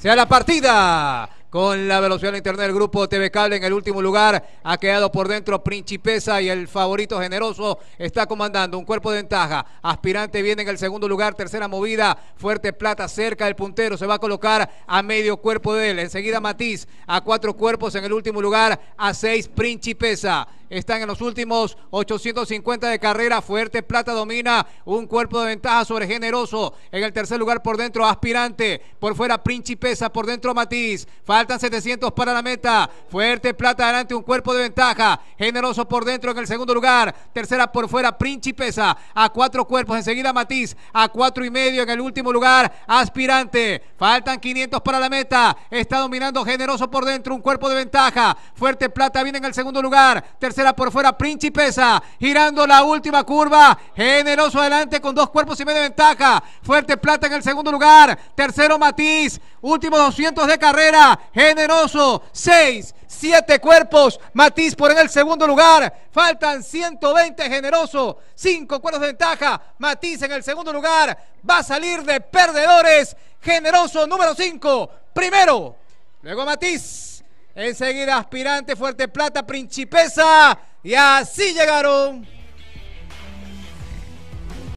sea la partida con la velocidad de internet del grupo TV Cable en el último lugar. Ha quedado por dentro Principesa y el favorito generoso está comandando un cuerpo de ventaja. Aspirante viene en el segundo lugar, tercera movida. Fuerte Plata cerca del puntero, se va a colocar a medio cuerpo de él. Enseguida Matiz a cuatro cuerpos en el último lugar, a seis Principesa están en los últimos 850 de carrera. Fuerte Plata domina un cuerpo de ventaja sobre Generoso. En el tercer lugar por dentro Aspirante. Por fuera Principesa. Por dentro Matiz. Faltan 700 para la meta. Fuerte Plata adelante un cuerpo de ventaja. Generoso por dentro en el segundo lugar. Tercera por fuera Principesa. A cuatro cuerpos. Enseguida Matiz. A cuatro y medio en el último lugar. Aspirante. Faltan 500 para la meta. Está dominando Generoso por dentro. Un cuerpo de ventaja. Fuerte Plata viene en el segundo lugar. Tercera por fuera, Principesa, girando la última curva, generoso adelante con dos cuerpos y medio de ventaja, Fuerte Plata en el segundo lugar, tercero Matiz, último 200 de carrera, generoso, seis siete cuerpos. Matiz por en el segundo lugar. Faltan 120, generoso. Cinco cuerpos de ventaja. Matiz en el segundo lugar. Va a salir de perdedores. Generoso número 5. Primero. Luego Matiz. Enseguida, aspirante, fuerte plata, principesa. Y así llegaron.